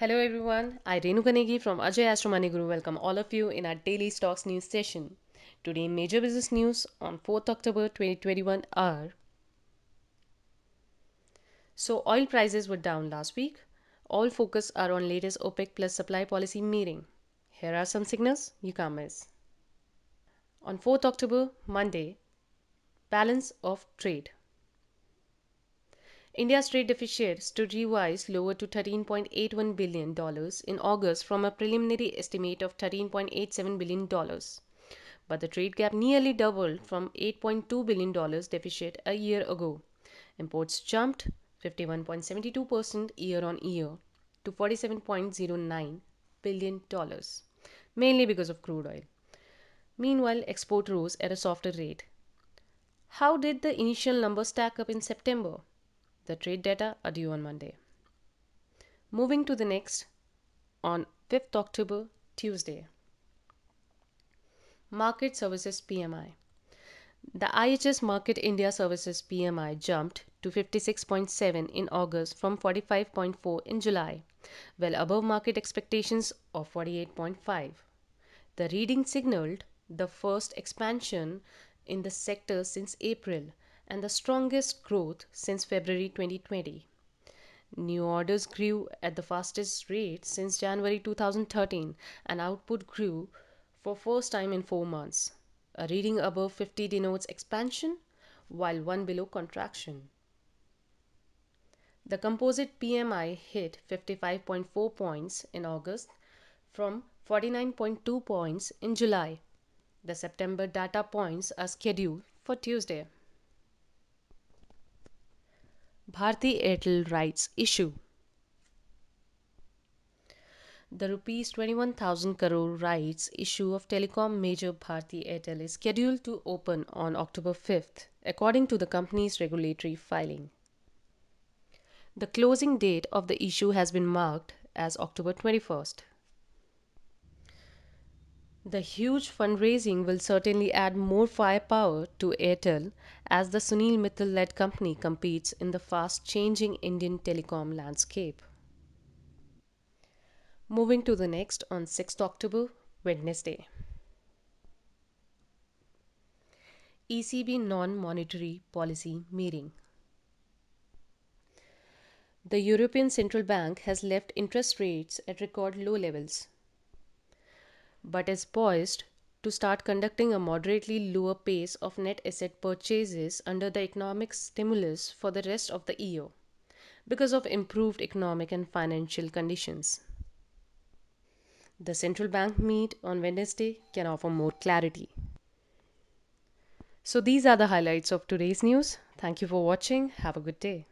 Hello everyone, I Renu Kanegi from Ajay Astro Money Guru welcome all of you in our daily stocks news session. Today major business news on 4th October 2021 are So oil prices were down last week. All focus are on latest OPEC plus supply policy meeting. Here are some signals you can't miss. On 4th October, Monday, balance of trade. India's trade deficit stood revised lower to $13.81 billion in August from a preliminary estimate of $13.87 billion. But the trade gap nearly doubled from $8.2 billion deficit a year ago. Imports jumped 51.72% year on year to $47.09 billion, mainly because of crude oil. Meanwhile, export rose at a softer rate. How did the initial numbers stack up in September? The trade data are due on Monday. Moving to the next, on 5th October, Tuesday. Market Services PMI. The IHS Market India Services PMI jumped to 56.7 in August from 45.4 in July, well above market expectations of 48.5. The reading signaled the first expansion in the sector since April and the strongest growth since February 2020. New orders grew at the fastest rate since January 2013 and output grew for first time in 4 months. A reading above 50 denotes expansion while one below contraction. The composite PMI hit 55.4 points in August from 49.2 points in July. The September data points are scheduled for Tuesday. Bharti Airtel rights issue. The rupees 21,000 crore rights issue of telecom major Bharti Airtel is scheduled to open on October 5th, according to the company's regulatory filing. The closing date of the issue has been marked as October 21st. The huge fundraising will certainly add more firepower to Airtel as the Sunil Mittal led company competes in the fast changing Indian telecom landscape. Moving to the next on 6th October, Wednesday. ECB Non Monetary Policy Meeting. The European Central Bank has left interest rates at record low levels but is poised to start conducting a moderately lower pace of net asset purchases under the economic stimulus for the rest of the year because of improved economic and financial conditions. The central bank meet on Wednesday can offer more clarity. So, these are the highlights of today's news. Thank you for watching. Have a good day.